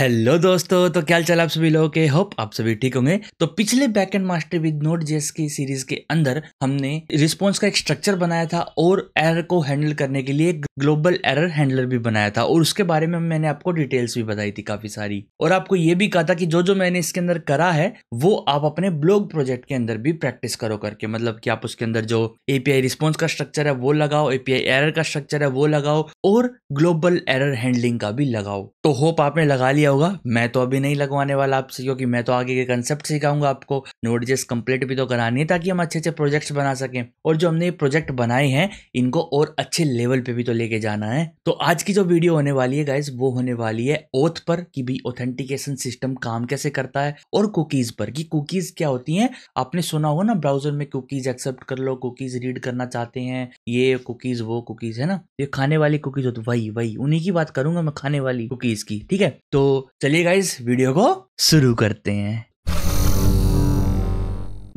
hello दोस्तों तो क्या चल आप सभी लोगों के होप आप सभी ठीक होंगे तो पिछले back end master with Node JS की सीरीज के अंदर हमने रिस्पॉन्स का एक स्ट्रक्चर बनाया था और एरर को हैंडल करने के लिए एक ग्लोबल एरर हैंडलर भी बनाया था और उसके बारे में मैंने आपको डिटेल्स भी बताई थी काफी सारी और आपको ये भी कहा था कि जो जो मैंने इसके अंदर करा है वो आप अपने ब्लॉग प्रोजेक्ट के अंदर भी प्रैक्टिस करो करके मतलब की आप उसके अंदर जो एपीआई रिस्पॉन्स का स्ट्रक्चर है वो लगाओ एपीआई एरर का स्ट्रक्चर है वो लगाओ और ग्लोबल एरर हैंडलिंग का भी लगाओ तो होप आपने लगा लिया होगा मैं तो अभी नहीं लगवाने वाला आपसे क्योंकि मैं तो आगे के कंसेप्ट सिखाऊंगा आपको नोट जेस कम्प्लीट भी तो करानी है ताकि हम अच्छे अच्छे प्रोजेक्ट्स बना सकें और जो हमने ये प्रोजेक्ट बनाए हैं इनको और अच्छे लेवल पे भी तो लेके जाना है तो आज की जो वीडियो होने वाली है गाइज वो होने वाली है ओथ पर कि भी ऑथेंटिकेशन सिस्टम काम कैसे करता है और कुकीज पर कि कुकीज क्या होती है आपने सुना होगा ना ब्राउजर में कुकीज एक्सेप्ट कर लो कुकीज रीड करना चाहते हैं ये कुकीज वो कुकीज है ना ये खाने वाली कुकीज होती वही वही उन्हीं की बात करूंगा मैं खाने वाली कुकीज की ठीक है तो चलिए गाइज वीडियो को शुरू करते हैं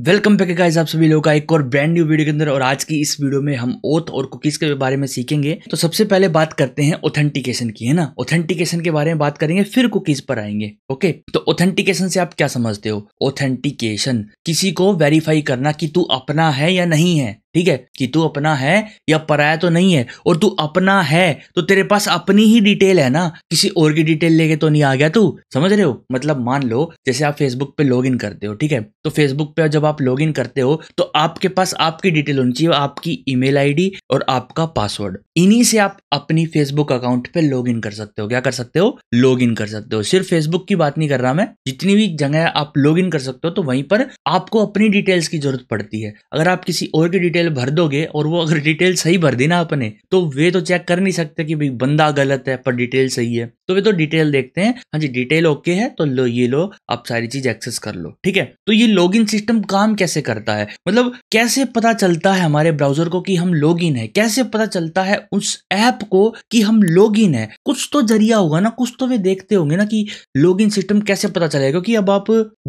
वेलकम बैक गाइज आप सभी लोगों का एक और ब्रांड न्यू वीडियो के अंदर और आज की इस वीडियो में हम ओथ और कुकीज के बारे में सीखेंगे तो सबसे पहले बात करते हैं ऑथेंटिकेशन की है ना ऑथेंटिकेशन के बारे में बात करेंगे फिर कुकीज पर आएंगे ओके तो ऑथेंटिकेशन से आप क्या समझते हो ऑथेंटिकेशन किसी को वेरीफाई करना कि तू अपना है या नहीं है ठीक है कि तू अपना है या पराया तो नहीं है और तू अपना है तो तेरे पास अपनी ही डिटेल है ना किसी और की डिटेल लेके तो नहीं आ गया तू समझ रहे हो मतलब मान लो जैसे आप फेसबुक पे लॉग इन करते हो ठीक है तो फेसबुक पे जब आप लॉग इन करते हो तो आपके पास आपकी डिटेल होनी चाहिए आपकी ईमेल आईडी और आपका पासवर्ड इन्हीं से आप अपनी फेसबुक अकाउंट पे लॉग इन कर सकते हो क्या कर सकते हो लॉग इन कर सकते हो सिर्फ फेसबुक की बात नहीं कर रहा मैं जितनी भी जगह आप लॉग इन कर सकते हो तो वहीं पर आपको अपनी डिटेल्स की जरूरत पड़ती है अगर आप किसी और की डिटेल डिटेल भर दोगे और वो अगर डिटेल सही भर दी ना अपने तो वे तो चेक कर नहीं सकते कि भाई बंदा गलत है पर डिटेल सही है तो वे तो डिटेल देखते हैं हाँ जी डिटेल ओके है तो लो ये लो आप सारी चीज एक्सेस कर लो ठीक है तो ये लॉग सिस्टम काम कैसे करता है मतलब कैसे पता चलता है हमारे ब्राउजर को कि हम लॉग इन है कैसे पता चलता है उस ऐप को कि हम लॉग इन है कुछ तो जरिया होगा ना कुछ तो वे देखते होंगे ना कि लॉग सिस्टम कैसे पता चलेगा क्योंकि अब आप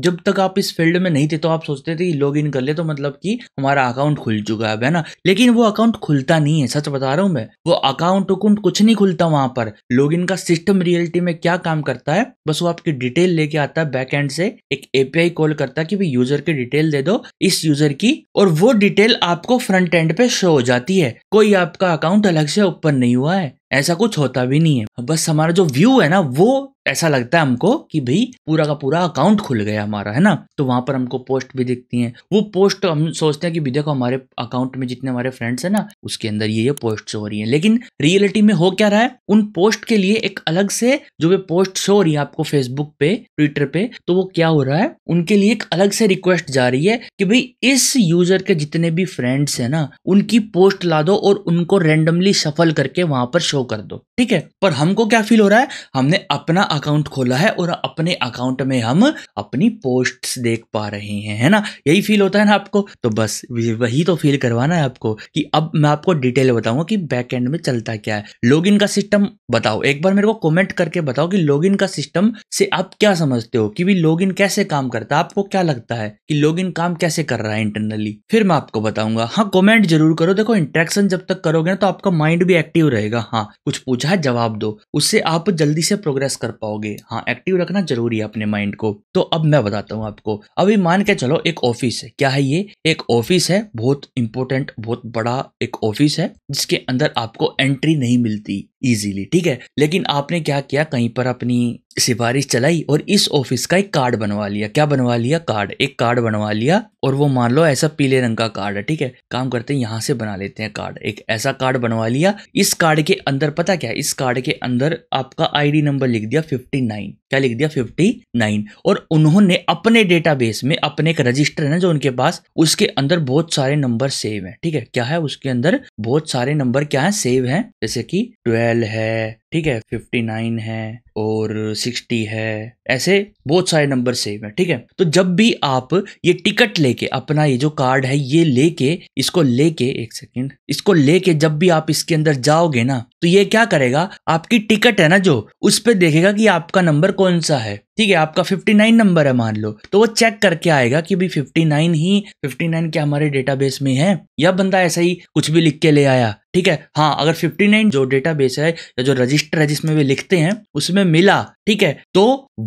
जब तक आप इस फील्ड में नहीं थे तो आप सोचते थे लॉग इन कर ले तो मतलब कि हमारा अकाउंट खुल चुका गायब है ना लेकिन वो अकाउंट खुलता नहीं है सच बता रहा हूँ मैं वो अकाउंट उकाउंट कुछ नहीं खुलता वहां पर लोग का सिस्टम रियलिटी में क्या काम करता है बस वो आपकी डिटेल लेके आता है बैक एंड से एक एपीआई कॉल करता है कि यूजर की डिटेल दे दो इस यूजर की और वो डिटेल आपको फ्रंट एंड पे शो हो जाती है कोई आपका अकाउंट अलग से ओपन नहीं हुआ है ऐसा कुछ होता भी नहीं है बस हमारा जो व्यू है ना वो ऐसा लगता है हमको कि भाई पूरा का पूरा अकाउंट खुल गया हमारा है ना तो वहां पर हमको पोस्ट भी दिखती है वो पोस्ट हम सोचते हैं कि भी देखो हमारे अकाउंट में जितने हमारे फ्रेंड्स है ना उसके अंदर ये ये पोस्ट शो हो रही है लेकिन रियलिटी में हो क्या रहा है उन पोस्ट के लिए एक अलग से जो भी पोस्ट शो हो रही है आपको फेसबुक पे ट्विटर पे तो वो क्या हो रहा है उनके लिए एक अलग से रिक्वेस्ट जा रही है कि भाई इस यूजर के जितने भी फ्रेंड्स है ना उनकी पोस्ट ला दो और उनको रेंडमली सफल करके वहां पर शो कर दो ठीक है पर हमको क्या फील हो रहा है हमने अपना अकाउंट खोला है और अपने अकाउंट में हम अपनी पोस्ट देख पा रहे हैं है ना यही फील होता है ना आपको तो बस वही तो फील करवाना है आपको कि अब मैं आपको डिटेल बताऊंगा कि बैक एंड में चलता क्या है लॉग का सिस्टम बताओ एक बार मेरे को कॉमेंट करके बताओ कि लॉग का सिस्टम से आप क्या समझते हो कि लॉग इन कैसे काम करता है आपको क्या लगता है कि लॉग काम कैसे कर रहा है इंटरनली फिर मैं आपको बताऊंगा हाँ कॉमेंट जरूर करो देखो इंट्रैक्शन जब तक करोगे ना तो आपका माइंड भी एक्टिव रहेगा हाँ हाँ कुछ पूछा है जवाब दो उससे आप जल्दी से प्रोग्रेस कर पाओगे हाँ एक्टिव रखना जरूरी है अपने माइंड को तो अब मैं बताता हूँ आपको अभी मान के चलो एक ऑफिस है क्या है ये एक ऑफिस है बहुत इंपॉर्टेंट बहुत बड़ा एक ऑफिस है जिसके अंदर आपको एंट्री नहीं मिलती इजीली ठीक है लेकिन आपने क्या किया कहीं पर अपनी सिफारिश चलाई और इस ऑफिस का एक कार्ड बनवा लिया क्या बनवा लिया कार्ड एक कार्ड बनवा लिया और वो मान लो ऐसा पीले रंग का कार्ड है ठीक है काम करते हैं यहाँ से बना लेते हैं कार्ड एक ऐसा कार्ड बनवा लिया इस कार्ड के अंदर पता क्या इस कार्ड के अंदर आपका आईडी नंबर लिख दिया फिफ्टी नाइन क्या लिख दिया फिफ्टी नाइन और उन्होंने अपने डेटाबेस में अपने एक रजिस्टर है ना जो उनके पास उसके अंदर बहुत सारे नंबर सेव है ठीक है क्या है उसके अंदर बहुत सारे नंबर क्या है सेव है जैसे की ट्वेल्व है ठीक है फिफ्टी नाइन है और सिक्सटी है ऐसे बहुत सारे नंबर सेव है ठीक है तो जब भी आप ये टिकट लेके अपना ये जो कार्ड है ये लेके इसको लेके एक सेकेंड इसको लेके जब भी आप इसके अंदर जाओगे ना तो ये क्या करेगा आपकी टिकट है ना जो उस पर देखेगा कि आपका नंबर कौन सा है ठीक है आपका 59 नंबर है मान लो तो वो चेक करके आएगा कि फिफ्टी 59 ही 59 क्या हमारे डेटाबेस में है या बंदा ऐसा ही कुछ भी लिख के ले आया ठीक है हाँ अगर 59 जो डेटाबेस है या जो रजिस्टर है जिसमें वे लिखते हैं उसमें मिला ठीक है तो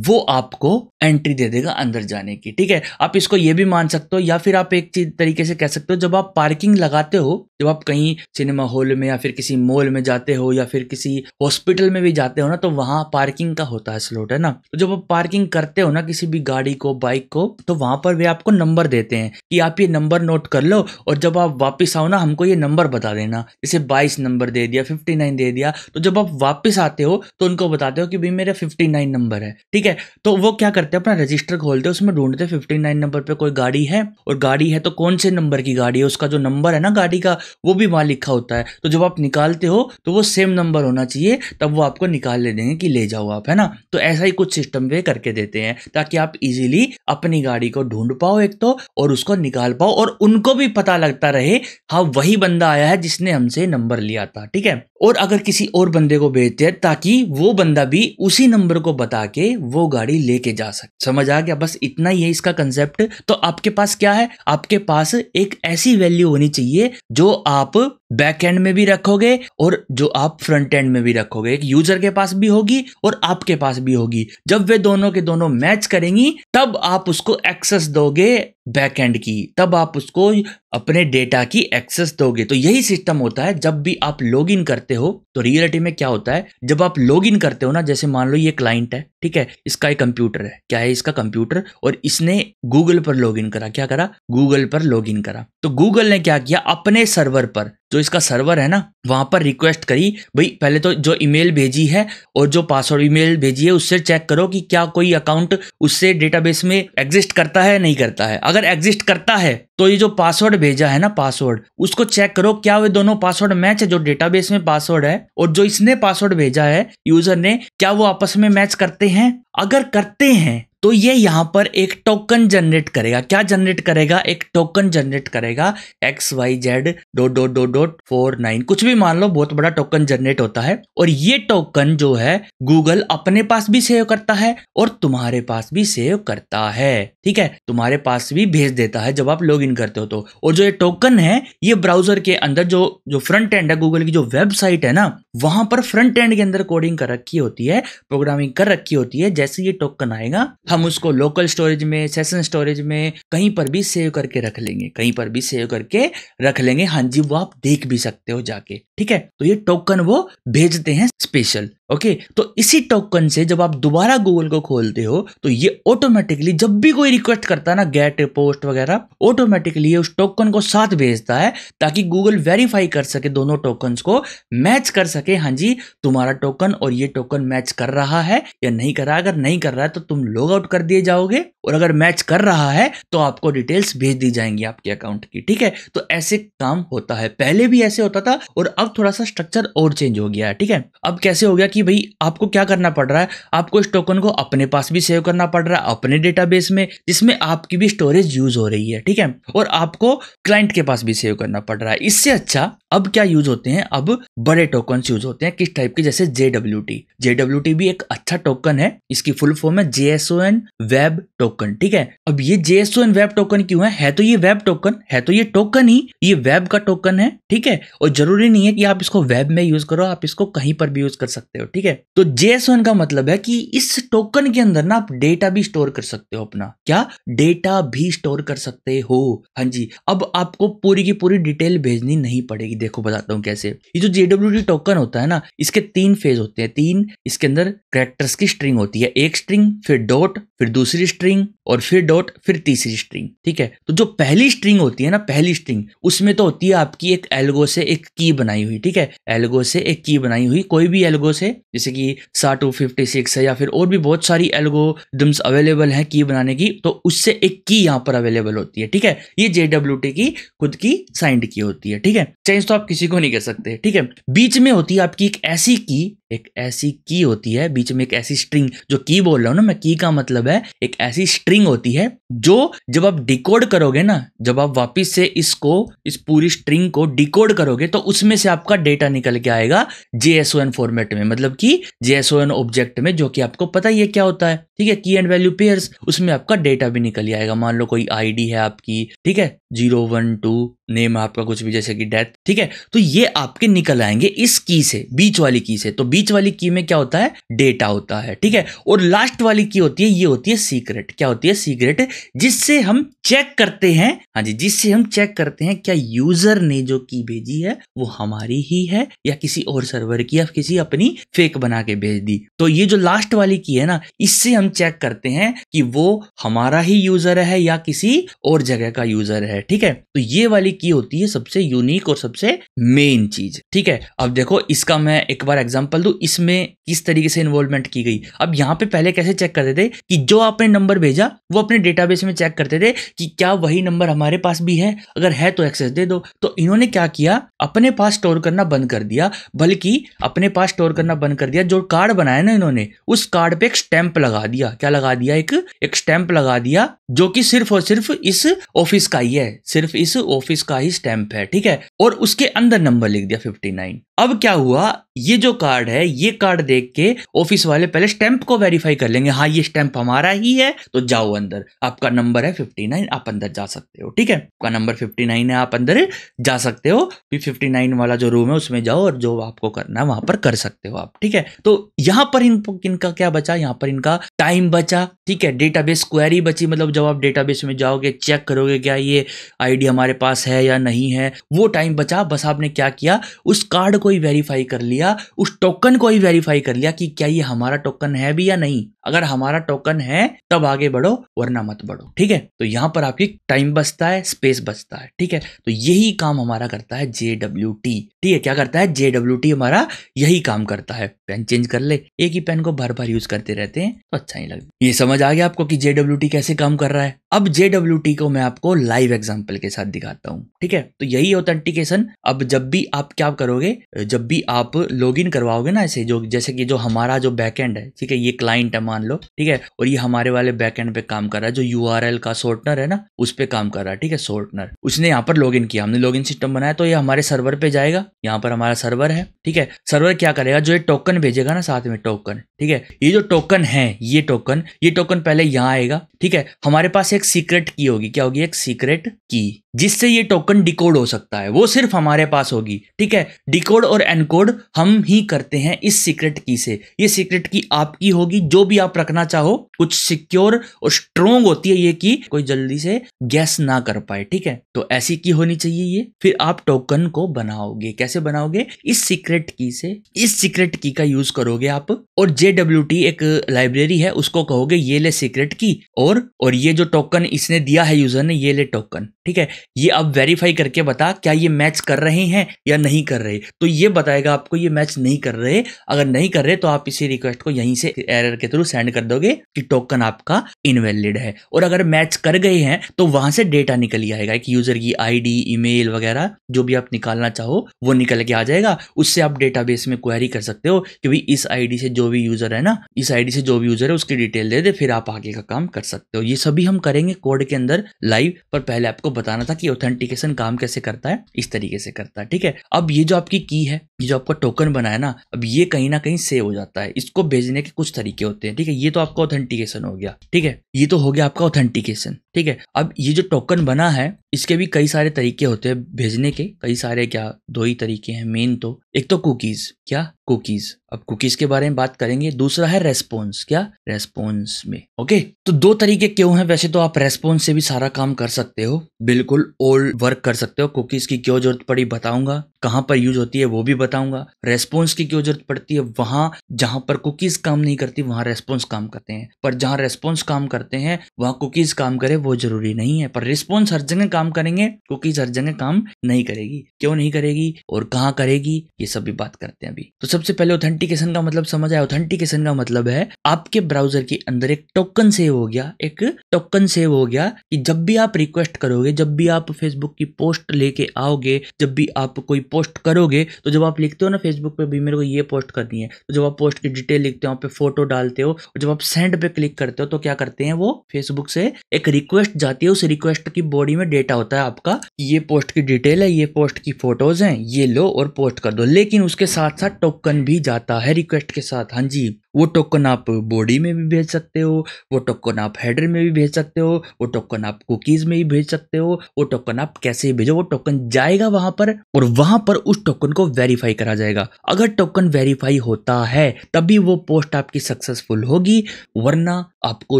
वो आपको एंट्री दे देगा अंदर जाने की ठीक है आप इसको ये भी मान सकते हो या फिर आप एक चीज तरीके से कह सकते हो जब आप पार्किंग लगाते हो जब आप कहीं सिनेमा हॉल में या फिर किसी मॉल में जाते हो या फिर किसी हॉस्पिटल में भी जाते हो ना तो वहां पार्किंग का होता है स्लोट है ना तो जब आप पार्किंग करते हो ना किसी भी गाड़ी को बाइक को तो वहां पर वे आपको नंबर देते हैं कि आप ये नंबर नोट कर लो और जब आप वापिस आओ ना हमको ये नंबर बता देना इसे से 22 नंबर दे दिया 59 दे दिया तो जब आप वापस आते हो तो उनको बताते हो कि भाई मेरा 59 नंबर है ठीक है तो वो क्या करते हैं अपना रजिस्टर खोलते हैं उसमें ढूंढते हैं 59 नंबर पे कोई गाड़ी है और गाड़ी है तो कौन से नंबर की गाड़ी है उसका जो नंबर है ना गाड़ी का वो भी वहां लिखा होता है तो जब आप निकालते हो तो वो सेम नंबर होना चाहिए तब वो आपको निकाल ले देंगे कि ले जाओ आप है ना तो ऐसा ही कुछ सिस्टम वे करके देते हैं ताकि आप इजीली अपनी गाड़ी को ढूंढ पाओ एक तो और उसको निकाल पाओ और उनको भी पता लगता रहे हाँ वही बंदा आया है जिसने हमसे नंबर लिया था ठीक है और अगर किसी और बंदे को भेजते हैं ताकि वो बंदा भी उसी नंबर को बता के वो गाड़ी लेके जा सके समझ आ गया बस इतना ही है इसका कंसेप्ट तो आपके पास क्या है आपके पास एक ऐसी वैल्यू होनी चाहिए जो आप बैक एंड में भी रखोगे और जो आप फ्रंट एंड में भी रखोगे एक यूजर के पास भी होगी और आपके पास भी होगी जब वे दोनों के दोनों मैच करेंगी तब आप उसको एक्सेस दोगे बैक एंड की तब आप उसको अपने डेटा की एक्सेस दोगे तो यही सिस्टम होता है जब भी आप लॉग इन करते करते हो तो रियलिटी में क्या होता है जब आप लॉग इन करते हो ना जैसे मान लो ये क्लाइंट है ठीक है इसका एक कंप्यूटर है क्या है इसका कंप्यूटर और इसने गूगल पर इन करा क्या करा गूगल पर इन करा तो गूगल ने क्या किया अपने सर्वर पर जो इसका सर्वर है ना वहां पर रिक्वेस्ट करी भाई पहले तो जो ईमेल भेजी है और जो पासवर्ड ईमेल भेजी है उससे चेक करो कि क्या कोई अकाउंट उससे डेटाबेस में एग्जिस्ट करता है नहीं करता है अगर एग्जिस्ट करता है तो ये जो पासवर्ड भेजा है ना पासवर्ड उसको चेक करो क्या वे दोनों पासवर्ड मैच है जो डेटाबेस में पासवर्ड है और जो इसने पासवर्ड भेजा है यूजर ने क्या वो आपस में मैच करते हैं अगर करते हैं तो ये यहाँ पर एक टोकन जनरेट करेगा क्या जनरेट करेगा एक टोकन जनरेट करेगा एक्स वाई जेड डो डो डो डोट फोर नाइन कुछ भी मान लो बहुत बड़ा टोकन जनरेट होता है और ये टोकन जो है गूगल अपने पास भी सेव करता है और तुम्हारे पास भी सेव करता है ठीक है तुम्हारे पास भी भेज देता है जब आप लॉग इन करते हो तो और जो ये टोकन है ये ब्राउजर के अंदर जो जो फ्रंट एंड है गूगल की जो वेबसाइट है ना वहां पर फ्रंट एंड के अंदर कोडिंग कर रखी होती है प्रोग्रामिंग कर रखी होती है जैसे ये टोकन आएगा हम हम उसको लोकल स्टोरेज में सेशन स्टोरेज में कहीं पर भी सेव करके रख लेंगे कहीं पर भी सेव करके रख लेंगे हाँ जी वो आप देख भी सकते हो जाके ठीक है तो ये टोकन वो भेजते हैं स्पेशल ओके okay, तो इसी टोकन से जब आप दोबारा गूगल को खोलते हो तो ये ऑटोमेटिकली जब भी कोई रिक्वेस्ट करता है ना गेट पोस्ट वगैरह ऑटोमेटिकली उस टोकन को साथ भेजता है ताकि गूगल वेरीफाई कर सके दोनों टोकन को मैच कर सके हाँ जी तुम्हारा टोकन और ये टोकन मैच कर रहा है या नहीं कर रहा अगर नहीं कर रहा है तो तुम लॉग आउट कर दिए जाओगे और अगर मैच कर रहा है तो आपको डिटेल्स भेज दी जाएंगी आपके अकाउंट की ठीक है तो ऐसे काम होता है पहले भी ऐसे होता था और अब थोड़ा सा स्ट्रक्चर और चेंज हो गया है ठीक है अब कैसे हो गया कि भाई आपको क्या करना पड़ रहा है आपको इस टोकन को अपने पास भी सेव करना पड़ रहा है अपने डेटाबेस में जिसमें आपकी भी स्टोरेज यूज हो रही है ठीक है और आपको क्लाइंट के पास भी सेव करना पड़ रहा है इससे अच्छा अब क्या यूज होते हैं अब बड़े टोकन यूज होते हैं किस टाइप के जैसे जेडब्ल्यू टी जेडब्ल्यू टी भी एक अच्छा टोकन है इसकी फुल फॉर्म है जेएसओ एन वेब टोकन ठीक है अब ये जेएसओ एन वेब टोकन क्यों है है तो ये वेब टोकन है तो ये टोकन ही ये वेब का टोकन है ठीक है और जरूरी नहीं है कि आप इसको वेब में यूज करो आप इसको कहीं पर भी यूज कर सकते हो हो ठीक है तो जेएस वन का मतलब है कि इस टोकन के अंदर ना आप डेटा भी स्टोर कर सकते हो अपना क्या डेटा भी स्टोर कर सकते हो हाँ जी अब आपको पूरी की पूरी डिटेल भेजनी नहीं पड़ेगी देखो बताता हूँ कैसे ये जो जेडब्ल्यू टोकन होता है ना इसके तीन फेज होते हैं तीन इसके अंदर करेक्टर्स की स्ट्रिंग होती है एक स्ट्रिंग फिर डॉट फिर दूसरी स्ट्रिंग और फिर डॉट फिर तीसरी स्ट्रिंग ठीक है तो जो पहली स्ट्रिंग होती है ना पहली स्ट्रिंग उसमें तो होती है आपकी एक एल्गो से एक की बनाई हुई ठीक है एल्गो से एक की बनाई हुई कोई भी एल्गो से जैसे कि सा टू फिफ्टी सिक्स है या फिर और भी बहुत सारी एल्गोदम्स अवेलेबल है की बनाने की तो उससे एक की यहाँ पर अवेलेबल होती है ठीक है ये जेडब्ल्यू की खुद की साइंड की होती है ठीक है चेंज तो आप किसी को नहीं कर सकते ठीक है बीच में होती है आपकी एक ऐसी की एक ऐसी की होती है बीच में एक ऐसी स्ट्रिंग जो की बोल रहा हूँ ना मैं की का मतलब है एक ऐसी स्ट्रिंग होती है जो जब आप डिकोड करोगे ना जब आप वापस से इसको इस पूरी स्ट्रिंग को डिकोड करोगे तो उसमें से आपका डेटा निकल के आएगा जेएसओएन फॉर्मेट में मतलब कि जेएसओएन ऑब्जेक्ट में जो कि आपको पता ही है क्या होता है ठीक है की एंड वैल्यू पेयर उसमें आपका डेटा भी निकल आएगा मान लो कोई आईडी है आपकी ठीक है जीरो वन टू नेम आपका कुछ भी जैसे कि डेथ ठीक है तो ये आपके निकल आएंगे इस की से बीच वाली की से तो बीच वाली की में क्या होता है डेटा होता है ठीक है और लास्ट वाली की होती है ये होती है सीक्रेट क्या होती है सीक्रेट जिससे हम चेक करते हैं हाँ जी जिससे हम चेक करते हैं क्या यूजर ने जो की भेजी है वो हमारी ही है या किसी और सर्वर की या किसी अपनी फेक बना के भेज दी तो ये जो लास्ट वाली की है ना इससे हम चेक करते हैं कि वो हमारा ही यूजर है या किसी और जगह का यूजर है ठीक है तो ये वाली की होती है सबसे यूनिक और सबसे मेन चीज ठीक है अब देखो इसका मैं एक बार एग्जाम्पल दू इसमें किस तरीके से इन्वॉल्वमेंट की गई अब यहाँ पे पहले कैसे चेक करते थे कि जो आपने नंबर भेजा वो अपने डेटाबेस में चेक करते थे कि क्या वही नंबर हमारे पास भी है अगर है तो एक्सेस दे दो तो इन्होंने क्या किया अपने पास स्टोर करना बंद कर दिया बल्कि अपने पास स्टोर करना बंद कर दिया जो कार्ड बनाया ना इन्होंने उस कार्ड पे एक स्टैंप लगा दिया क्या लगा दिया एक एक स्टैंप लगा दिया जो कि सिर्फ और सिर्फ इस ऑफिस का ही है सिर्फ इस ऑफिस उसका ही स्टैंप है ठीक है और उसके अंदर नंबर लिख दिया 59 अब क्या हुआ ये जो कार्ड है ये कार्ड देख के ऑफिस वाले पहले स्टैंप को वेरीफाई कर लेंगे हाँ ये स्टैंप हमारा ही है तो जाओ अंदर आपका नंबर है 59 आप अंदर जा सकते हो ठीक है आपका नंबर 59 है आप अंदर जा सकते हो फिर 59 वाला जो रूम है उसमें जाओ और जो आपको करना है वहां पर कर सकते हो आप ठीक है तो यहाँ पर इन इनका क्या बचा यहाँ पर इनका टाइम बचा ठीक है डेटाबेस क्वेरी बची मतलब जब आप डेटाबेस में जाओगे चेक करोगे क्या ये आईडी हमारे पास है है या नहीं है वो टाइम बचा बस आपने क्या किया उस कार्ड को ही वेरीफाई कर लिया उस टोकन को ही वेरीफाई कर लिया कि क्या ये हमारा टोकन है भी या नहीं अगर हमारा टोकन है तब आगे बढ़ो वरना मत बढ़ो ठीक है तो यहां पर आपकी टाइम बचता है स्पेस बचता है ठीक है तो यही काम हमारा करता है जेडब्ल्यू ठीक है क्या करता है जेडब्ल्यू टी हमारा यही काम करता है पेन चेंज कर ले एक ही पेन को बार बार यूज करते रहते हैं तो अच्छा नहीं लगता ये समझ आ गया आपको कि जेडब्ल्यू कैसे काम कर रहा है अब जेडब्ल्यू टी को मैं आपको लाइव एग्जाम्पल के साथ दिखाता हूँ ठीक है तो यही ऑथेंटिकेशन अब जब भी आप क्या करोगे जब भी आप लॉग इन करवाओगे ना ऐसे जो जैसे कि जो हमारा जो बैकएंड है ठीक है ये क्लाइंट है मान लो ठीक है और ये हमारे वाले बैकएंड पे काम कर रहा है जो यू का शॉर्टनर है ना उस पर काम कर रहा है ठीक है शॉर्टनर उसने यहाँ पर लॉग इन किया हमने लॉग इन सिस्टम बनाया तो ये हमारे सर्वर पे जाएगा यहाँ पर हमारा सर्वर है ठीक है सर्वर क्या करेगा जो ये टोकन भेजेगा ना साथ में टोकन ठीक है ये जो टोकन है ये टोकन ये टोकन पहले यहाँ आएगा ठीक है हमारे पास एक सीक्रेट की होगी क्या होगी एक सीक्रेट की जिससे ये टोकन डिकोड हो सकता है वो सिर्फ हमारे पास होगी ठीक है डिकोड और एनकोड हम ही करते हैं इस सीक्रेट की से ये सीक्रेट की आपकी होगी जो भी आप रखना चाहो कुछ सिक्योर और स्ट्रोंग होती है ये की कोई जल्दी से गैस ना कर पाए ठीक है तो ऐसी की होनी चाहिए ये फिर आप टोकन को बनाओगे कैसे बनाओगे इस सीक्रेट की से इस सीक्रेट की का यूज करोगे आप और जेडब्ल्यू एक लाइब्रेरी है उसको कहोगे ये ले सीक्रेट की और और ये जो टोकन इसने दिया है यूजर ने ये ले टोकन ठीक है ये आप वेरीफाई करके बता क्या ये मैच कर रहे हैं या नहीं कर रहे तो ये बताएगा आपको ये मैच नहीं कर रहे अगर नहीं कर रहे तो आप इसी रिक्वेस्ट को यहीं से एरर के थ्रू सेंड कर दोगे कि टोकन आपका इनवेलिड है और अगर मैच कर गए हैं तो वहां से डेटा निकल ही आएगा कि यूजर की आईडी ईमेल वगैरह जो भी आप निकालना चाहो वो निकल के आ जाएगा उससे आप डेटाबेस में क्वेरी कर सकते हो कि भाई इस आईडी से जो भी यूजर है ना इस आईडी से जो भी यूजर है उसकी डिटेल दे दे फिर आप आगे का काम कर सकते हो ये सभी हम करेंगे कोड के अंदर लाइव पर पहले आपको बताना था कि ऑथेंटिकेशन काम कैसे करता है इस तरीके से करता है ठीक है अब ये जो आपकी की है ये जो आपका टोकन बनाया ना अब ये कहीं ना कहीं सेव हो जाता है इसको भेजने के कुछ तरीके होते हैं ठीक है ये तो आपका ऑथेंटिकेशन हो गया ठीक है ये तो हो गया आपका ऑथेंटिकेशन ठीक है अब ये जो टोकन बना है इसके भी कई सारे तरीके होते हैं भेजने के कई सारे क्या दो ही तरीके हैं मेन तो एक तो कुकीज़ क्या कुकीज़ अब कुकीज़ के बारे में बात करेंगे दूसरा है रेस्पॉन्स क्या रेस्पॉन्स में ओके तो दो तरीके क्यों हैं वैसे तो आप रेस्पॉन्स से भी सारा काम कर सकते हो बिल्कुल ओल्ड वर्क कर सकते हो कुकीज़ की क्यों जरूरत पड़ी बताऊंगा कहाँ पर यूज होती है वो भी बताऊंगा रेस्पॉन्स की क्यों जरूरत पड़ती है वहां जहां पर कुकीज़ काम नहीं करती वहां रेस्पॉन्स काम करते हैं पर जहां रेस्पॉन्स काम करते हैं वहां कुकीज़ काम करे वो जरूरी नहीं है पर रिस्पॉन्स हर जगह काम करेंगे कुकीज़ हर जगह काम नहीं करेगी क्यों नहीं करेगी और कहाँ करेगी ये सब भी बात करते हैं अभी तो सबसे पहले ऑथेंटिकेशन का मतलब समझ आया ऑथेंटिकेशन का मतलब है आपके ब्राउजर के अंदर एक टोकन सेव हो गया एक टोकन सेव हो गया कि जब भी आप रिक्वेस्ट करोगे जब भी आप फेसबुक की पोस्ट लेके आओगे जब भी आप कोई पोस्ट करोगे तो जब आप लिखते हो ना फेसबुक पे भी मेरे को ये पोस्ट करनी है तो जब आप पोस्ट की डिटेल लिखते हो आप पे फोटो डालते हो और जब आप सेंड पे क्लिक करते हो तो क्या करते हैं वो फेसबुक से एक रिक्वेस्ट जाती है उस रिक्वेस्ट की बॉडी में डेटा होता है आपका ये पोस्ट की डिटेल है ये पोस्ट की फोटोज हैं ये लो और पोस्ट कर दो लेकिन उसके साथ साथ टोकन भी जाता है रिक्वेस्ट के साथ हाँ जी वो टोकन आप बॉडी में भी भेज सकते हो वो टोकन आप हेडर में भी भेज सकते हो वो टोकन आप कुकीज में भी भेज सकते हो वो टोकन आप कैसे भेजो वो टोकन जाएगा वहां पर और वहां पर उस टोकन को वेरीफाई करा जाएगा अगर टोकन वेरीफाई होता है तभी वो पोस्ट आपकी सक्सेसफुल होगी वरना आपको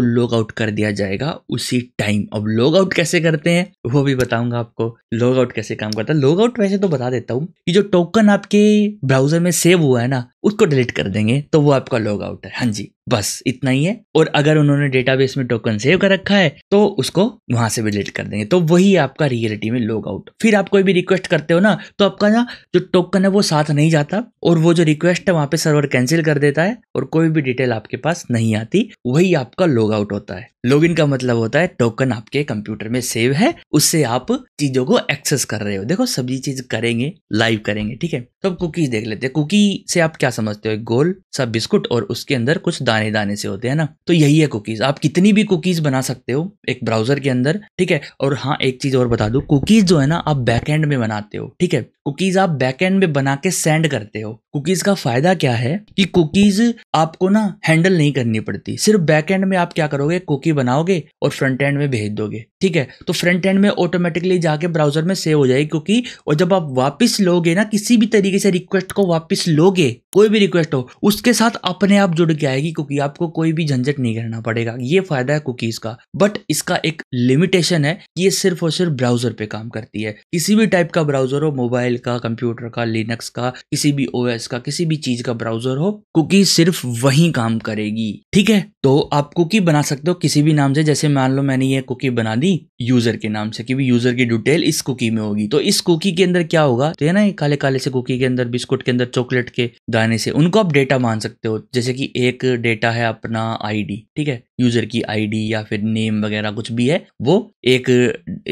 लॉग आउट कर दिया जाएगा उसी टाइम अब लॉग आउट कैसे करते हैं वो भी बताऊंगा आपको लॉग आउट कैसे काम करता है लॉग आउट वैसे तो बता देता हूँ कि जो टोकन आपके ब्राउजर में सेव हुआ है ना उसको डिलीट कर देंगे तो वो आपका लॉग आउट が歌い、判 बस इतना ही है और अगर उन्होंने डेटाबेस में टोकन सेव कर रखा है तो उसको वहां से विलेट कर देंगे तो वही आपका रियलिटी में लॉग आउट फिर आप कोई भी रिक्वेस्ट करते हो ना तो आपका ना जो टोकन है वो साथ नहीं जाता और वो जो रिक्वेस्ट है वहां पे सर्वर कैंसिल कर देता है और कोई भी डिटेल आपके पास नहीं आती वही आपका लॉग आउट होता है लॉग इन का मतलब होता है टोकन आपके कंप्यूटर में सेव है उससे आप चीजों को एक्सेस कर रहे हो देखो सभी चीज करेंगे लाइव करेंगे ठीक है तो कुकीज देख लेते हैं कुकी से आप क्या समझते हो गोल सब बिस्कुट और उसके अंदर कुछ दान दाने दाने से होते हैं ना तो यही है कुकीज़ आप कितनी भी कुकीज़ बना सकते हो एक ब्राउज़र के अंदर ठीक है और हाँ एक चीज़ और बता दू कुकीज़ जो है ना आप बैक एंड में बनाते हो ठीक है कुकीज़ आप बैक एंड में बना के सेंड करते हो कुकीज़ का फ़ायदा क्या है कि कुकीज़ आपको ना हैंडल नहीं करनी पड़ती सिर्फ बैक एंड में आप क्या करोगे कुकी बनाओगे और फ्रंट एंड में भेज दोगे ठीक है तो फ्रंट एंड में ऑटोमेटिकली जाके ब्राउजर में सेव हो जाएगी कुकी और जब आप वापस लोगे ना किसी भी तरीके से रिक्वेस्ट को वापस लोगे कोई भी रिक्वेस्ट हो उसके साथ अपने आप जुड़ के आएगी कुकी आपको कोई भी झंझट नहीं करना पड़ेगा ये फायदा है कुकीज़ का बट इसका एक लिमिटेशन है कि ये सिर्फ और सिर्फ ब्राउजर पे काम करती है किसी भी टाइप का ब्राउजर हो मोबाइल का कंप्यूटर का लिनक्स का किसी भी ओएस का किसी भी चीज का ब्राउजर हो कुकी सिर्फ वही काम करेगी ठीक है तो आप कुकी बना सकते हो किसी भी नाम से जैसे मान लो मैंने ये कुकी बना दी यूजर के नाम से क्योंकि यूजर की डिटेल इस कुकी में होगी तो इस कुकी के अंदर क्या होगा तो ना काले काले से कुकी के अंदर बिस्कुट के अंदर चॉकलेट के दाने से उनको आप डेटा मान सकते हो जैसे कि एक डेटा है अपना आईडी ठीक है यूजर की आईडी या फिर नेम वगैरह कुछ भी है वो एक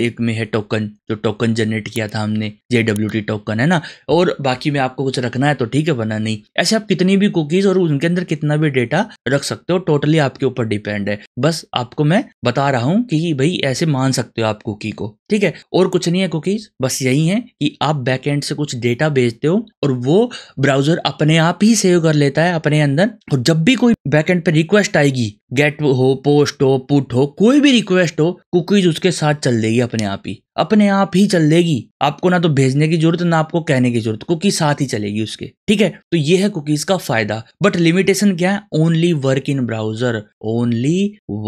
एक में है टोकन जो टोकन जनरेट किया था हमने जे डब्ल्यू टी टोकन है ना और बाकी में आपको कुछ रखना है तो ठीक है वरना नहीं ऐसे आप कितनी भी कुकीज और उनके अंदर कितना भी डेटा रख सकते हो टोटली आपके ऊपर डिपेंड है बस आपको मैं बता रहा हूँ कि भाई ऐसे मान सकते हो आप कुकी को ठीक है और कुछ नहीं है कुकीज बस यही है कि आप बैकएंड से कुछ डेटा भेजते हो और वो ब्राउजर अपने आप ही सेव कर लेता है अपने अंदर और जब भी कोई बैकएंड पे रिक्वेस्ट आएगी गेट हो पोस्ट हो पुट हो कोई भी रिक्वेस्ट हो कुकीज उसके साथ चल देगी अपने आप ही अपने आप ही चल देगी आपको ना तो भेजने की जरूरत ना आपको कहने की जरूरत कुकी साथ ही चलेगी उसके ठीक है तो ये है कुकीज का फायदा बट लिमिटेशन क्या है only work in browser only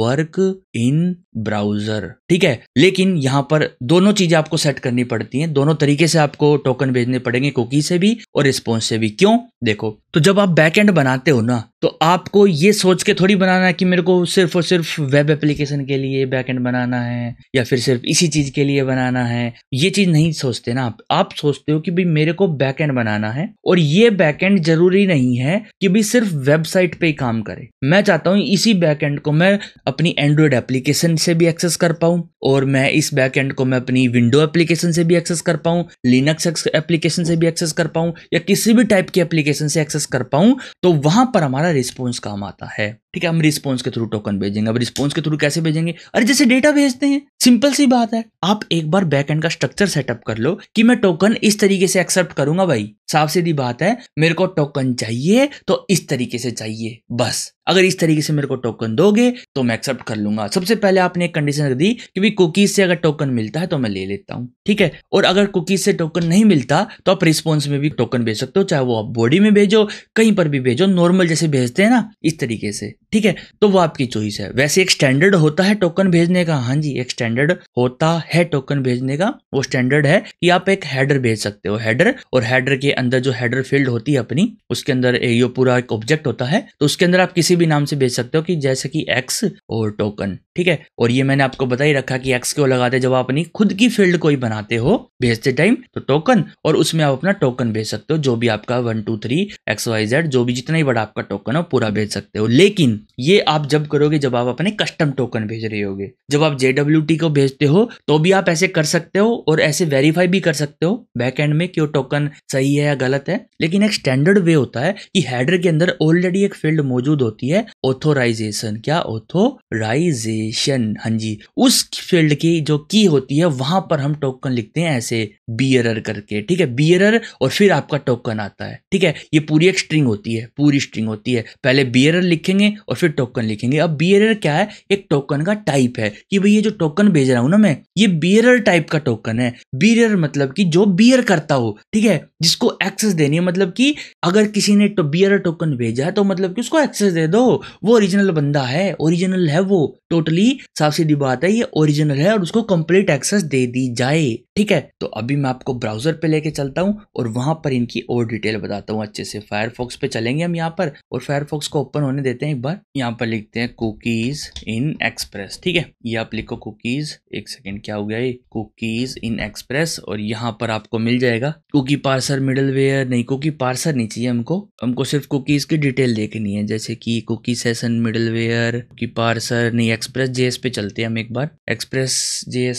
work in browser ठीक है लेकिन यहाँ पर दोनों चीजें आपको सेट करनी पड़ती हैं दोनों तरीके से आपको टोकन भेजने पड़ेंगे कुकी से भी और रिस्पॉन्स से भी क्यों देखो तो जब आप बैकएंड बनाते हो ना तो आपको ये सोच के थोड़ी बनाना है कि मेरे को सिर्फ और सिर्फ वेब एप्लीकेशन के लिए बैकएंड बनाना है या फिर सिर्फ इसी चीज़ के लिए बनाना है ये चीज़ नहीं सोचते ना आप आप सोचते हो कि भाई मेरे को बैकएंड बनाना है और ये बैकएंड जरूरी नहीं है कि भाई सिर्फ वेबसाइट पे ही काम करे मैं चाहता हूँ इसी बैकएंड को मैं अपनी एंड्रॉयड एप्लीकेशन से भी एक्सेस कर पाऊँ और मैं इस बैकएंड को मैं अपनी विंडो एप्लीकेशन से भी एक्सेस कर पाऊँ लिनक्स एप्लीकेशन से भी एक्सेस कर पाऊँ या किसी भी टाइप की एप्लीकेशन से एक्सेस कर पाऊं तो वहां पर हमारा रिस्पॉन्स काम आता है ठीक है हम रिस्पॉन्स के थ्रू टोकन भेजेंगे अब रिस्पॉन्स के थ्रू कैसे भेजेंगे अरे जैसे डेटा भेजते हैं सिंपल सी बात है आप एक बार बैक एंड का स्ट्रक्चर सेटअप कर लो कि मैं टोकन इस तरीके से एक्सेप्ट करूंगा भाई साफ सीधी बात है मेरे को टोकन चाहिए तो इस तरीके से चाहिए बस अगर इस तरीके से मेरे को टोकन दोगे तो मैं एक्सेप्ट कर लूंगा सबसे पहले आपने एक कंडीशन रख दी कि भाई कुकीज से अगर टोकन मिलता है तो मैं ले लेता हूँ ठीक है और अगर कुकीज से टोकन नहीं मिलता तो आप रिस्पॉन्स में भी टोकन भेज सकते हो चाहे वो आप बॉडी में भेजो कहीं पर भी भेजो नॉर्मल जैसे भेजते हैं ना इस तरीके से ठीक है तो वो आपकी चॉइस है वैसे एक स्टैंडर्ड होता है टोकन भेजने का हाँ जी एक स्टैंडर्ड होता है टोकन भेजने का वो स्टैंडर्ड है कि आप एक हेडर भेज सकते हो हेडर और हेडर के अंदर जो हेडर फील्ड होती है अपनी उसके अंदर ये पूरा एक ऑब्जेक्ट होता है तो उसके अंदर आप किसी भी नाम से भेज सकते हो कि जैसे कि एक्स और टोकन ठीक है और ये मैंने आपको बता ही रखा कि एक्स क्यों लगाते जब आप अपनी खुद की फील्ड कोई बनाते हो भेजते टाइम तो टोकन और उसमें आप अपना टोकन भेज सकते हो जो भी आपका one two three X Y Z जो भी जितना ही बड़ा आपका टोकन हो पूरा भेज सकते हो लेकिन ये आप जब करोगे जब आप अपने कस्टम टोकन भेज रहे होगे जब आप जेडब्ल्यू को भेजते हो तो भी आप ऐसे कर सकते हो और ऐसे वेरीफाई भी कर सकते हो बैक एंड में कि वो टोकन सही है या गलत है लेकिन एक स्टैंडर्ड वे होता है कि हेडर के अंदर ऑलरेडी एक फील्ड मौजूद होती है ऑथोराइजेशन क्या ऑथोराइजेशन हाँ जी उस फील्ड की जो की होती है वहां पर हम टोकन लिखते हैं ऐसे बियरर करके ठीक है बियरर और फिर आपका टोकन आता है ठीक है ये पूरी एक स्ट्रिंग होती है पूरी स्ट्रिंग होती है पहले बियरर लिखेंगे और फिर टोकन लिखेंगे अब बियरर क्या है एक टोकन का टाइप है कि भाई ये जो टोकन भेज रहा हूँ ना मैं ये बियरर टाइप का टोकन है बियरर मतलब कि जो बियर करता हो ठीक है जिसको एक्सेस देनी है मतलब कि अगर किसी ने तो बियर टोकन भेजा है तो मतलब कि उसको एक्सेस दे दो वो ओरिजिनल बंदा है ओरिजिनल है वो टोटली साफ सीधी बात है ये ओरिजिनल है और उसको कंप्लीट एक्सेस दे दी जाए ठीक है तो अभी मैं आपको ब्राउजर पे लेके चलता हूँ और वहां पर इनकी और डिटेल बताता हूँ अच्छे से फायरफॉक्स पे चलेंगे हम यहाँ पर और फायरफॉक्स को ओपन होने देते हैं एक बार यहाँ पर लिखते हैं कुकीज इन एक्सप्रेस ठीक है ये आप लिखो कुकीज एक सेकेंड क्या हो गया ये कुकीज इन एक्सप्रेस और यहाँ पर आपको मिल जाएगा कुकी पार्सर मिडल वेयर नहीं कुकी पार्सर नहीं चाहिए हमको हमको सिर्फ कुकीज की डिटेल देखनी है जैसे की cookie session middleware cookie parser नहीं एक्सप्रेस जे पे चलते हैं हम एक बार एक्सप्रेस जे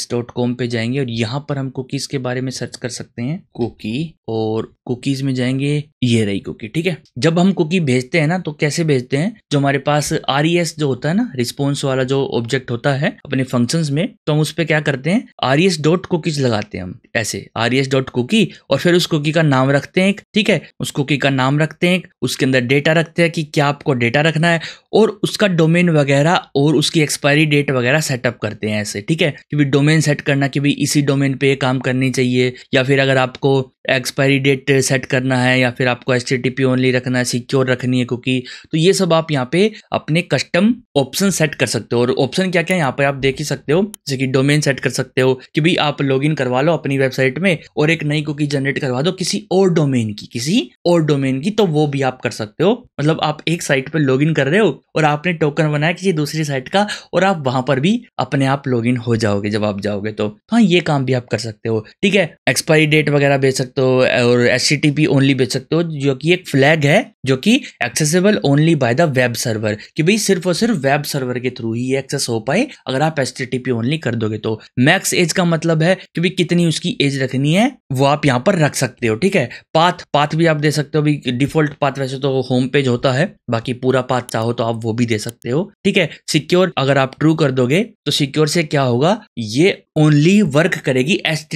पे जाएंगे और यहाँ पर हम कुकीज़ के बारे में सर्च कर सकते हैं कुकी और कुकीज में जाएंगे ये रही कुकी ठीक है जब हम कुकी भेजते हैं ना तो कैसे भेजते हैं जो हमारे पास आर e जो होता है ना रिस्पॉन्स वाला जो ऑब्जेक्ट होता है अपने फंक्शन में तो हम उस पर क्या करते हैं आर डॉट कुकीज लगाते हैं हम ऐसे आर डॉट कुकी और फिर उस कुकी का नाम रखते हैं ठीक है उस कुकी का नाम रखते हैं उसके अंदर डेटा रखते हैं कि क्या आपको डेटा रखना है और उसका डोमेन वगैरह और उसकी एक्सपायरी डेट वगैरह सेटअप करते हैं ऐसे ठीक है कि डोमेन सेट करना कि भाई इसी डोमेन पे काम करनी चाहिए या फिर अगर आपको एक्स एक्सपायरी डेट सेट करना है या फिर आपको एस टी ओनली रखना है सिक्योर रखनी है कुकी तो ये सब आप यहाँ पे अपने कस्टम ऑप्शन सेट कर सकते हो और ऑप्शन क्या क्या यहाँ पे आप देख ही सकते हो जैसे कि डोमेन सेट कर सकते हो कि भाई आप लॉग करवा लो अपनी वेबसाइट में और एक नई कुकी जनरेट करवा दो किसी और डोमेन की किसी और डोमेन की तो वो भी आप कर सकते हो मतलब आप एक साइट पर लॉग कर रहे हो और आपने टोकन बनाया किसी दूसरी साइट का और आप वहां पर भी अपने आप लॉग हो जाओगे जब आप जाओगे तो।, तो हाँ ये काम भी आप कर सकते हो ठीक है एक्सपायरी डेट वगैरह भेज सकते हो और एस ओनली बेच सकते हो जो कि एक फ्लैग है जो कि accessible only by the web server कि भाई सिर्फ और सिर्फ वेब सर्वर के थ्रू ही एक्सेस हो पाए अगर आप एस ओनली कर दोगे तो मैक्स एज का मतलब है कि भाई कितनी उसकी एज रखनी है वो आप यहाँ पर रख सकते हो ठीक है पाथ पाथ भी आप दे सकते हो भाई डिफॉल्ट पाथ वैसे तो होम पेज होता है बाकी पूरा पाथ चाहो तो आप वो भी दे सकते हो ठीक है सिक्योर अगर आप ट्रू कर दोगे तो सिक्योर से क्या होगा ये ओनली वर्क करेगी एस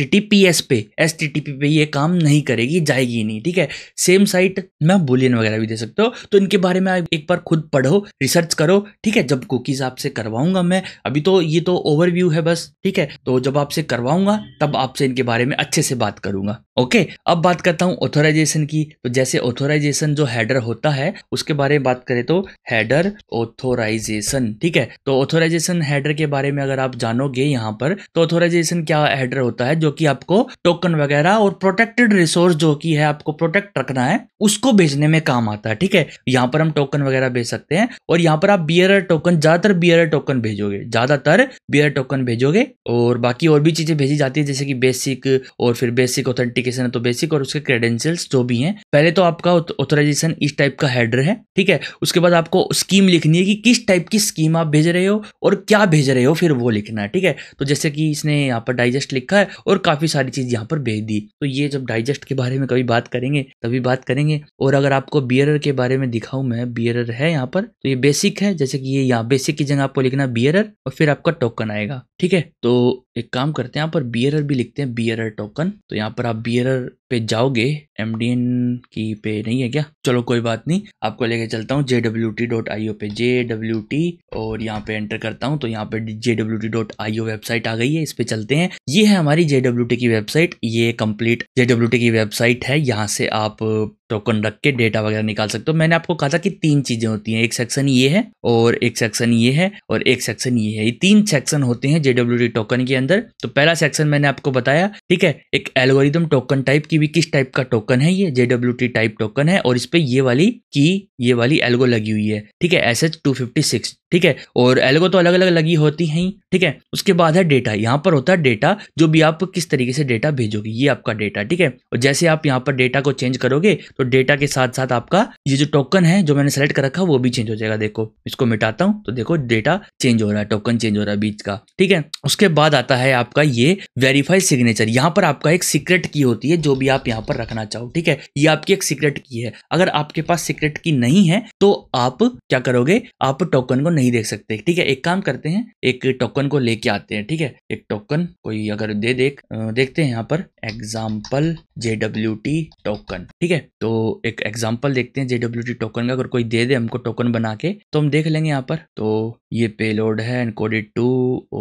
पे एस पे ये काम नहीं नहीं करेगी जाएगी नहीं ठीक है सेम साइट में आप बुलियन वगैरह भी दे सकते हो तो इनके बारे में आप एक बार खुद पढ़ो रिसर्च करो ठीक है जब कुकीज आपसे करवाऊंगा मैं अभी तो ये तो ओवरव्यू है बस ठीक है तो जब आपसे करवाऊंगा तब आपसे इनके बारे में अच्छे से बात करूंगा ओके अब बात करता हूँ ऑथोराइजेशन की तो जैसे ऑथोराइजेशन जो हैडर होता है उसके बारे में बात करें तो हैडर ऑथोराइजेशन ठीक है तो ऑथोराइजेशन हैडर के बारे में अगर आप जानोगे यहाँ पर तो ऑथोराइजेशन क्या हैडर होता है जो कि आपको टोकन वगैरह और प्रोटेक्टेड रिसोर्स जो की है आपको प्रोटेक्ट रखना है उसको भेजने में काम आता है ठीक है यहाँ पर हम टोकन वगैरह भेज सकते हैं और यहाँ पर आप बियर टोकन ज्यादातर बियर टोकन भेजोगे ज्यादातर बियर टोकन भेजोगे और बाकी और भी चीजें भेजी जाती है जैसे कि बेसिक और फिर बेसिक ऑथेंटिकेशन है तो बेसिक और उसके क्रेडेंशियल्स जो भी हैं पहले तो आपका ऑथोराइजेशन इस टाइप का हेडर है ठीक है उसके बाद आपको स्कीम लिखनी है कि किस टाइप की स्कीम आप भेज रहे हो और क्या भेज रहे हो फिर वो लिखना है ठीक है तो जैसे कि इसने यहाँ पर डाइजेस्ट लिखा है और काफी सारी चीज यहाँ पर भेज दी तो ये जब डाइजेस्ट एग्जिस्ट के बारे में कभी बात करेंगे तभी बात करेंगे और अगर आपको बियरर के बारे में दिखाऊं मैं बियरर है यहाँ पर तो ये बेसिक है जैसे कि ये यहाँ बेसिक की जगह आपको लिखना बियरर और फिर आपका टोकन आएगा ठीक है तो एक काम करते हैं यहाँ पर बियरर भी लिखते हैं बियरर टोकन तो यहाँ पर आप बियरर पे जाओगे एमडीएन की पे नहीं है क्या चलो कोई बात नहीं आपको लेके चलता हूँ jwt.io पे jwt और यहाँ पे एंटर करता हूँ तो यहाँ पे jwt.io वेबसाइट आ गई है इस पे चलते हैं ये है हमारी jwt की वेबसाइट ये कंप्लीट jwt की वेबसाइट है यहाँ से आप टोकन रख के डेटा वगैरह निकाल सकते हो मैंने आपको कहा था कि तीन चीज़ें होती हैं एक सेक्शन ये है और एक सेक्शन ये है और एक सेक्शन ये है ये तीन सेक्शन होते हैं जेडब्ल्यू टोकन के अंदर तो पहला सेक्शन मैंने आपको बताया ठीक है एक एल्गोरिदम टोकन टाइप की भी किस टाइप का टोकन है ये जेडब्ल्यू टाइप टोकन है और इस पर ये वाली की ये वाली एल्गो लगी हुई है ठीक है S H two fifty six ठीक है और एल्गो तो अलग अलग लगी होती है ठीक है उसके बाद है डेटा यहाँ पर होता है डेटा जो भी आप किस तरीके से डेटा भेजोगे ये आपका डेटा ठीक है और जैसे आप यहाँ पर डेटा को चेंज करोगे तो तो डेटा के साथ साथ आपका ये जो टोकन है जो मैंने सेलेक्ट कर रखा वो भी चेंज हो जाएगा देखो इसको मिटाता हूँ तो देखो डेटा चेंज हो रहा है टोकन चेंज हो रहा है बीच का ठीक है उसके बाद आता है आपका ये वेरीफाई सिग्नेचर यहाँ पर आपका एक सीक्रेट की होती है जो भी आप यहाँ पर रखना चाहो ठीक है ये आपकी एक सीक्रेट की है अगर आपके पास सीक्रेट की नहीं है तो आप क्या करोगे आप टोकन को नहीं देख सकते ठीक है एक काम करते हैं एक टोकन को लेके आते हैं ठीक है एक टोकन कोई अगर दे देख देखते हैं यहाँ पर एग्जाम्पल टी टोकन ठीक है तो एक एग्जाम्पल देखते हैं टी टोकन का अगर कोई दे दे हमको टोकन बना के तो हम देख लेंगे यहाँ पर तो ये पेलोड है एनकोडेड टू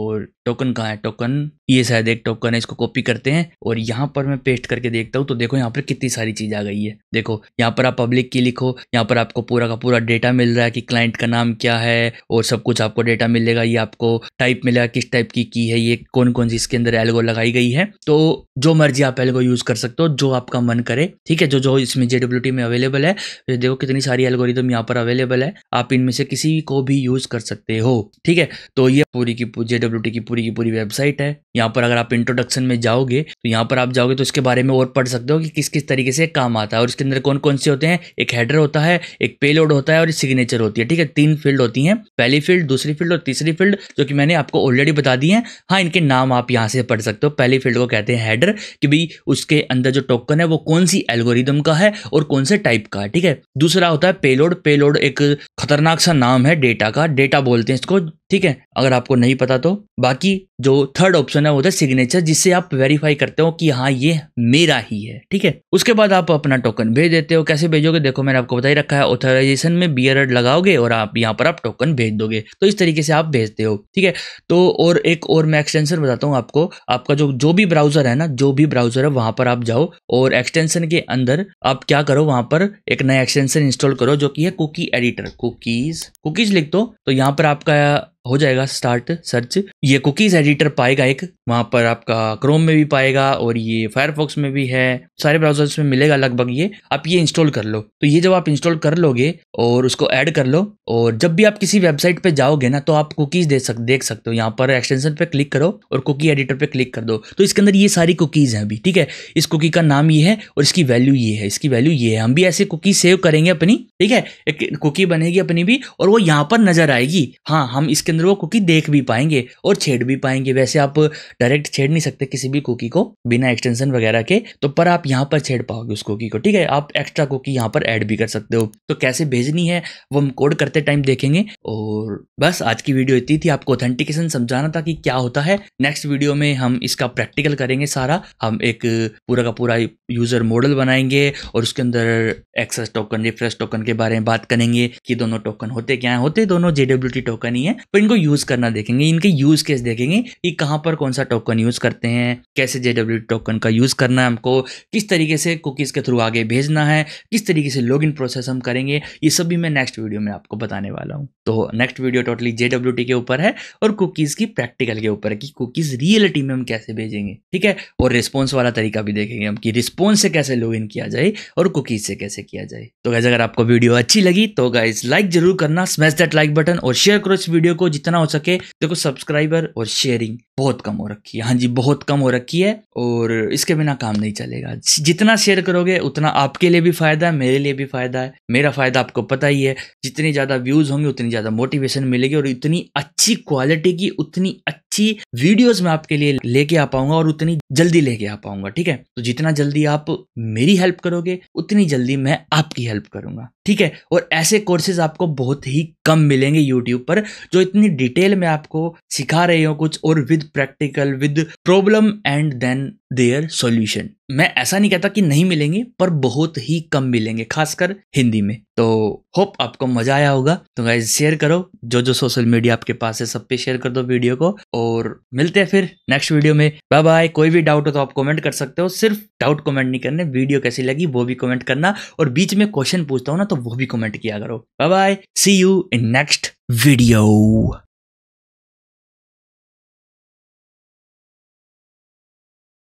और टोकन कहाँ है टोकन ये शायद एक टोकन है इसको कॉपी करते हैं और यहाँ पर मैं पेस्ट करके देखता हूँ तो देखो यहाँ पर कितनी सारी चीज आ गई है देखो यहाँ पर आप पब्लिक की लिखो यहाँ पर आपको पूरा का पूरा डेटा मिल रहा है कि क्लाइंट का नाम क्या है और सब कुछ आपको डेटा मिलेगा ये आपको टाइप मिलेगा किस टाइप की की है ये कौन कौन सी इसके अंदर एल्गो लगाई गई है तो जो मर्जी मर्जी आप एल्गो यूज़ कर सकते हो जो आपका मन करे ठीक है जो जो इसमें जे में अवेलेबल है देखो कितनी सारी एल्गोरिदम यहाँ पर अवेलेबल है आप इनमें से किसी को भी यूज़ कर सकते हो ठीक है तो ये पूरी की जे की पूरी की पूरी वेबसाइट है यहाँ पर अगर आप इंट्रोडक्शन में जाओगे तो यहाँ पर आप जाओगे तो इसके बारे में और पढ़ सकते हो कि किस किस तरीके से काम आता है और इसके अंदर कौन कौन से होते हैं एक हेडर होता है एक पेलोड होता है और सिग्नेचर होती है ठीक है तीन फील्ड होती हैं पहली फील्ड दूसरी फील्ड और तीसरी फील्ड जो कि मैंने आपको ऑलरेडी बता दी है हाँ इनके नाम आप यहाँ से पढ़ सकते हो पहली फील्ड को कहते हैं हेडर कि भाई उसके अंदर जो टोकन है वो कौन सी एल्गोरिदम का है और कौन से टाइप का है ठीक है दूसरा होता है पेलोड पेलोड एक खतरनाक सा नाम है डेटा का डेटा बोलते हैं इसको ठीक है अगर आपको नहीं पता तो बाकी जो थर्ड ऑप्शन है वो होता तो है सिग्नेचर जिससे आप वेरीफाई करते हो कि हाँ ये मेरा ही है ठीक है उसके बाद आप अपना टोकन भेज देते हो कैसे भेजोगे देखो मैंने आपको बता ही रखा है ऑथराइजेशन में बी लगाओगे और आप यहाँ पर आप टोकन भेज दोगे तो इस तरीके से आप भेजते हो ठीक है तो और एक और मैं एक्सटेंशन बताता हूँ आपको आपका जो जो भी ब्राउजर है ना जो भी ब्राउजर है वहां पर आप जाओ और एक्सटेंशन के अंदर आप क्या करो वहां पर एक नया एक्सटेंशन इंस्टॉल करो जो कि है कुकी एडिटर कुकीज कुकीज लिख दो तो यहाँ पर आपका हो जाएगा स्टार्ट सर्च ये कुकीज एडिटर पाएगा एक वहां पर आपका क्रोम में भी पाएगा और ये फायरफॉक्स में भी है सारे ब्राउजर्स में मिलेगा लगभग ये आप ये इंस्टॉल कर लो तो ये जब आप इंस्टॉल कर लोगे और उसको ऐड कर लो और जब भी आप किसी वेबसाइट पे जाओगे ना तो आप कुकीज दे सक, देख सकते हो यहाँ पर एक्सटेंशन पे क्लिक करो और कुकी एडिटर पे क्लिक कर दो तो इसके अंदर ये सारी कुकीज हैं अभी ठीक है इस कुकी का नाम ये है और इसकी वैल्यू ये है इसकी वैल्यू ये है हम भी ऐसे कुकी सेव करेंगे अपनी ठीक है एक कुकी बनेगी अपनी भी और वो यहाँ पर नजर आएगी हाँ हम इसके इसके अंदर वो कुकी देख भी पाएंगे और छेड़ भी पाएंगे वैसे आप डायरेक्ट छेड़ नहीं सकते किसी भी कुकी को बिना एक्सटेंशन वगैरह के तो पर आप यहाँ पर छेड़ पाओगे उस कुकी को ठीक है आप एक्स्ट्रा कुकी यहाँ पर ऐड भी कर सकते हो तो कैसे भेजनी है वो हम कोड करते टाइम देखेंगे और बस आज की वीडियो इतनी थी आपको ऑथेंटिकेशन समझाना था कि क्या होता है नेक्स्ट वीडियो में हम इसका प्रैक्टिकल करेंगे सारा हम एक पूरा का पूरा यूजर मॉडल बनाएंगे और उसके अंदर एक्सेस टोकन रिफ्रेश टोकन के बारे में बात करेंगे कि दोनों टोकन होते क्या है होते दोनों जेडब्ल्यू टोकन ही है पर इनको यूज़ करना देखेंगे इनके यूज़ केस देखेंगे कि कहाँ पर कौन सा टोकन यूज़ करते हैं कैसे जेडब्ल्यू टोकन का यूज़ करना है हमको किस तरीके से कुकीज़ के थ्रू आगे भेजना है किस तरीके से लॉग प्रोसेस हम करेंगे ये सब भी मैं नेक्स्ट वीडियो में आपको बताने वाला हूँ तो नेक्स्ट वीडियो टोटली जेडब्ल्यू के ऊपर है और कुकीज़ की प्रैक्टिकल के ऊपर है कि कुकीज़ रियलिटी में हम कैसे भेजेंगे ठीक है और रिस्पॉन्स वाला तरीका भी देखेंगे हम कि रिस्पॉन्स से कैसे लॉग किया जाए और कुकीज़ से कैसे किया जाए तो गैस अगर आपको वीडियो अच्छी लगी तो गाइज लाइक जरूर करना स्मैश दैट लाइक बटन और शेयर करो इस वीडियो को जितना हो सके देखो सब्सक्राइबर और शेयरिंग बहुत कम हो रखी है हाँ जी बहुत कम हो रखी है और इसके बिना काम नहीं चलेगा जितना शेयर करोगे उतना आपके लिए भी फायदा है मेरे लिए भी फायदा है मेरा फायदा आपको पता ही है जितनी ज्यादा व्यूज होंगे उतनी ज्यादा मोटिवेशन मिलेगी और इतनी अच्छी क्वालिटी की उतनी अच्छी वीडियोज मैं आपके लिए लेके आ पाऊंगा और उतनी जल्दी लेके आ पाऊंगा ठीक है तो जितना जल्दी आप मेरी हेल्प करोगे उतनी जल्दी मैं आपकी हेल्प करूंगा ठीक है और ऐसे कोर्सेज आपको बहुत ही कम मिलेंगे यूट्यूब पर जो इतनी डिटेल में आपको सिखा रहे हो कुछ और with practical with problem and then their solution मैं ऐसा नहीं कहता कि नहीं मिलेंगे पर बहुत ही कम मिलेंगे खासकर हिंदी में तो होप आपको मजा आया होगा तो गाइज शेयर करो जो जो सोशल मीडिया आपके पास है सब पे शेयर कर दो वीडियो को और मिलते हैं फिर नेक्स्ट वीडियो में बाय बाय कोई भी डाउट हो तो आप कमेंट कर सकते हो सिर्फ डाउट कमेंट नहीं करने वीडियो कैसी लगी वो भी कमेंट करना और बीच में क्वेश्चन पूछता हूँ ना तो वो भी कमेंट किया करो bye bye see you in next video